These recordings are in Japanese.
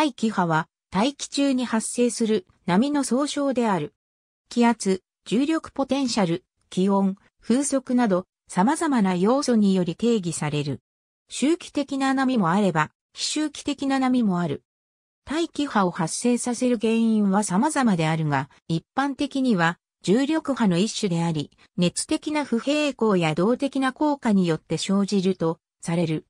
大気波は大気中に発生する波の総称である。気圧、重力ポテンシャル、気温、風速など様々な要素により定義される。周期的な波もあれば、非周期的な波もある。大気波を発生させる原因は様々であるが、一般的には重力波の一種であり、熱的な不平行や動的な効果によって生じるとされる。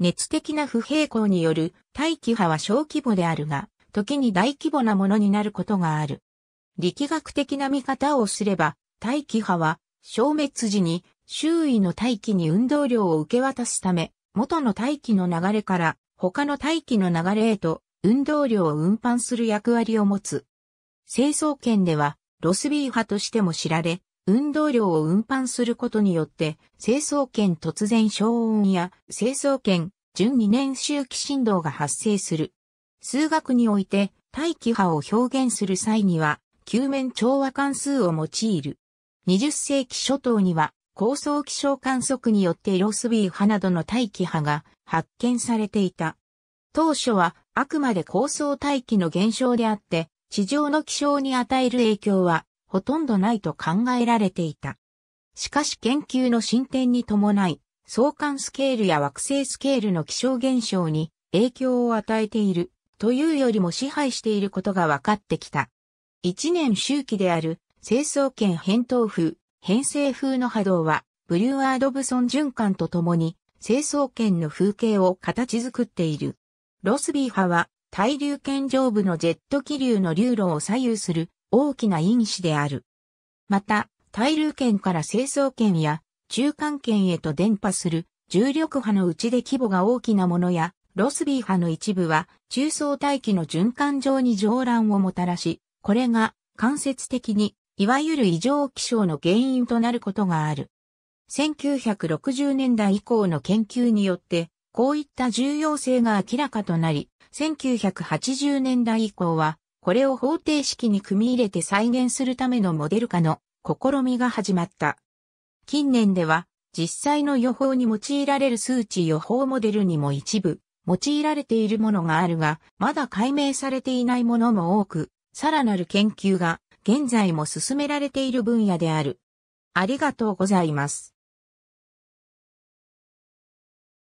熱的な不平衡による大気波は小規模であるが、時に大規模なものになることがある。力学的な見方をすれば、大気波は消滅時に周囲の大気に運動量を受け渡すため、元の大気の流れから他の大気の流れへと運動量を運搬する役割を持つ。成層圏ではロスビー波としても知られ、運動量を運搬することによって、成層圏突然消音や成層圏準2年周期振動が発生する。数学において大気波を表現する際には、球面調和関数を用いる。20世紀初頭には、高層気象観測によってロスビー波などの大気波が発見されていた。当初はあくまで高層大気の現象であって、地上の気象に与える影響はほとんどないと考えられていた。しかし研究の進展に伴い、相関スケールや惑星スケールの気象現象に影響を与えているというよりも支配していることが分かってきた。一年周期である成層圏変桃風、変成風の波動は、ブリュワード・ブソン循環とともに、成層圏の風景を形作っている。ロスビー波は、対流圏上部のジェット気流の流路を左右する大きな因子である。また、対流圏から成層圏や中間圏へと伝播する重力波のうちで規模が大きなものや、ロスビー波の一部は中層大気の循環上に上乱をもたらし、これが間接的にいわゆる異常気象の原因となることがある。1960年代以降の研究によって、こういった重要性が明らかとなり、1980年代以降はこれを方程式に組み入れて再現するためのモデル化の試みが始まった。近年では、実際の予報に用いられる数値予報モデルにも一部、用いられているものがあるが、まだ解明されていないものも多く、さらなる研究が現在も進められている分野である。ありがとうございます。